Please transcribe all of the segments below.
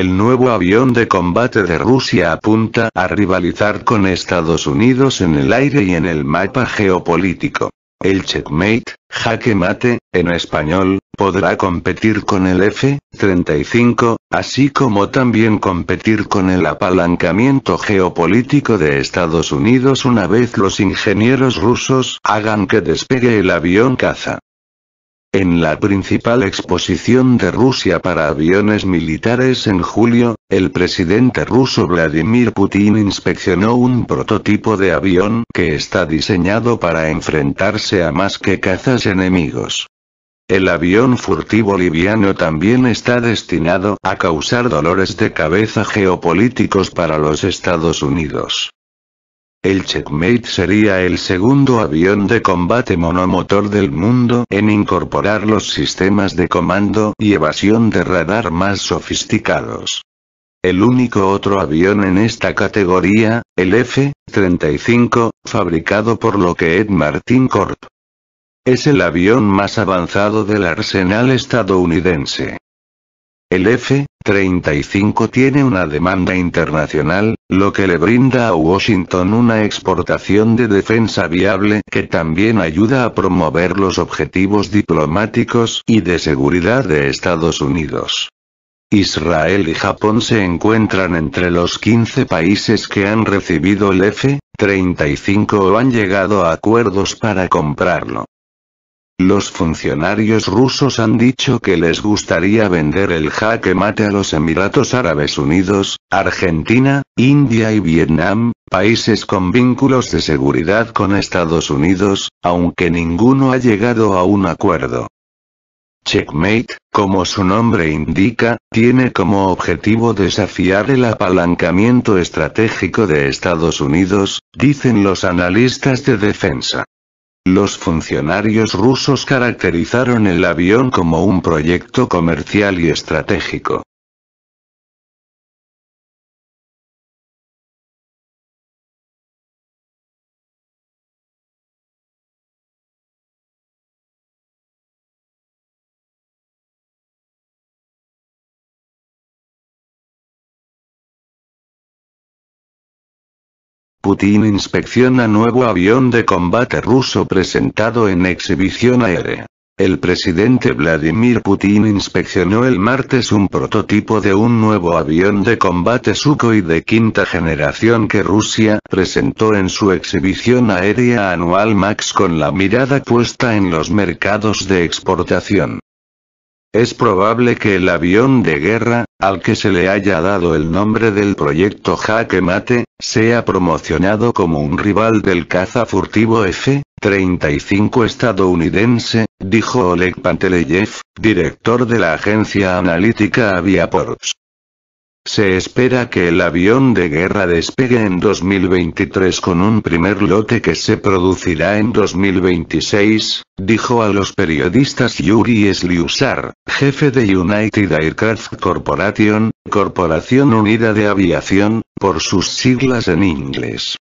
El nuevo avión de combate de Rusia apunta a rivalizar con Estados Unidos en el aire y en el mapa geopolítico. El Checkmate, jaque mate, en español, podrá competir con el F-35, así como también competir con el apalancamiento geopolítico de Estados Unidos una vez los ingenieros rusos hagan que despegue el avión caza. En la principal exposición de Rusia para aviones militares en julio, el presidente ruso Vladimir Putin inspeccionó un prototipo de avión que está diseñado para enfrentarse a más que cazas enemigos. El avión furtivo liviano también está destinado a causar dolores de cabeza geopolíticos para los Estados Unidos. El Checkmate sería el segundo avión de combate monomotor del mundo en incorporar los sistemas de comando y evasión de radar más sofisticados. El único otro avión en esta categoría, el F-35, fabricado por Lockheed Martin Corp. Es el avión más avanzado del arsenal estadounidense. El F 35 tiene una demanda internacional, lo que le brinda a Washington una exportación de defensa viable que también ayuda a promover los objetivos diplomáticos y de seguridad de Estados Unidos. Israel y Japón se encuentran entre los 15 países que han recibido el F-35 o han llegado a acuerdos para comprarlo. Los funcionarios rusos han dicho que les gustaría vender el jaque mate a los Emiratos Árabes Unidos, Argentina, India y Vietnam, países con vínculos de seguridad con Estados Unidos, aunque ninguno ha llegado a un acuerdo. Checkmate, como su nombre indica, tiene como objetivo desafiar el apalancamiento estratégico de Estados Unidos, dicen los analistas de defensa. Los funcionarios rusos caracterizaron el avión como un proyecto comercial y estratégico. Putin inspecciona nuevo avión de combate ruso presentado en exhibición aérea. El presidente Vladimir Putin inspeccionó el martes un prototipo de un nuevo avión de combate Sukhoi de quinta generación que Rusia presentó en su exhibición aérea anual MAX con la mirada puesta en los mercados de exportación. Es probable que el avión de guerra, al que se le haya dado el nombre del proyecto Jaque Mate, sea promocionado como un rival del caza furtivo F-35 estadounidense, dijo Oleg Panteleyev, director de la agencia analítica Aviaports. Se espera que el avión de guerra despegue en 2023 con un primer lote que se producirá en 2026, dijo a los periodistas Yuri Sliusar, jefe de United Aircraft Corporation, Corporación Unida de Aviación, por sus siglas en inglés.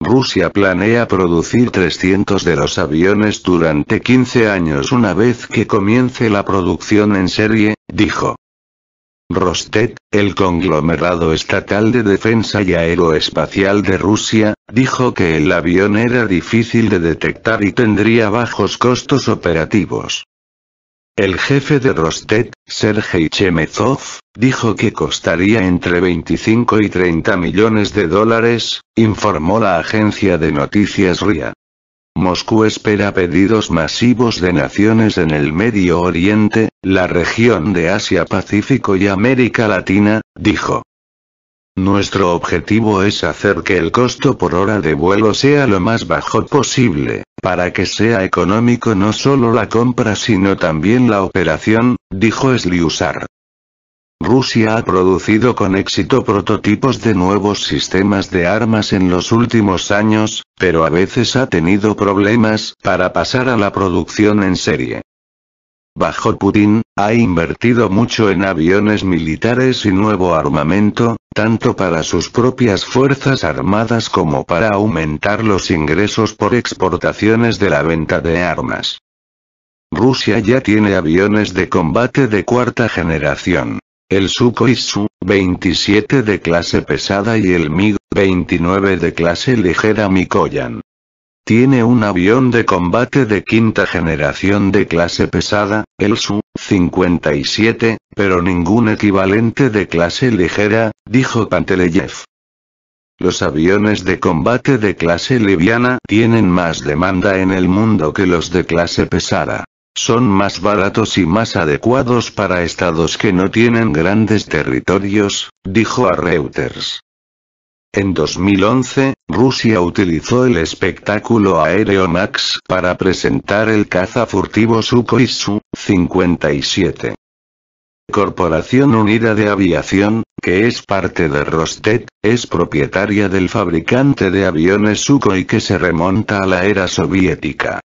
Rusia planea producir 300 de los aviones durante 15 años una vez que comience la producción en serie, dijo. Rostet, el conglomerado estatal de defensa y aeroespacial de Rusia, dijo que el avión era difícil de detectar y tendría bajos costos operativos. El jefe de Rostet, Sergei Chemezov, dijo que costaría entre 25 y 30 millones de dólares, informó la agencia de noticias RIA. Moscú espera pedidos masivos de naciones en el Medio Oriente, la región de Asia-Pacífico y América Latina, dijo. Nuestro objetivo es hacer que el costo por hora de vuelo sea lo más bajo posible, para que sea económico no solo la compra sino también la operación, dijo Sliusar. Rusia ha producido con éxito prototipos de nuevos sistemas de armas en los últimos años, pero a veces ha tenido problemas para pasar a la producción en serie. Bajo Putin, ha invertido mucho en aviones militares y nuevo armamento, tanto para sus propias fuerzas armadas como para aumentar los ingresos por exportaciones de la venta de armas. Rusia ya tiene aviones de combate de cuarta generación. El Sukhoi Su-27 de clase pesada y el MiG-29 de clase ligera Mikoyan. Tiene un avión de combate de quinta generación de clase pesada, el Su-57, pero ningún equivalente de clase ligera, dijo Panteleyev. Los aviones de combate de clase liviana tienen más demanda en el mundo que los de clase pesada. Son más baratos y más adecuados para estados que no tienen grandes territorios, dijo a Reuters. En 2011, Rusia utilizó el espectáculo aéreo Max para presentar el caza furtivo Sukhoi Su-57. Corporación Unida de Aviación, que es parte de Rostet, es propietaria del fabricante de aviones Sukhoi que se remonta a la era soviética.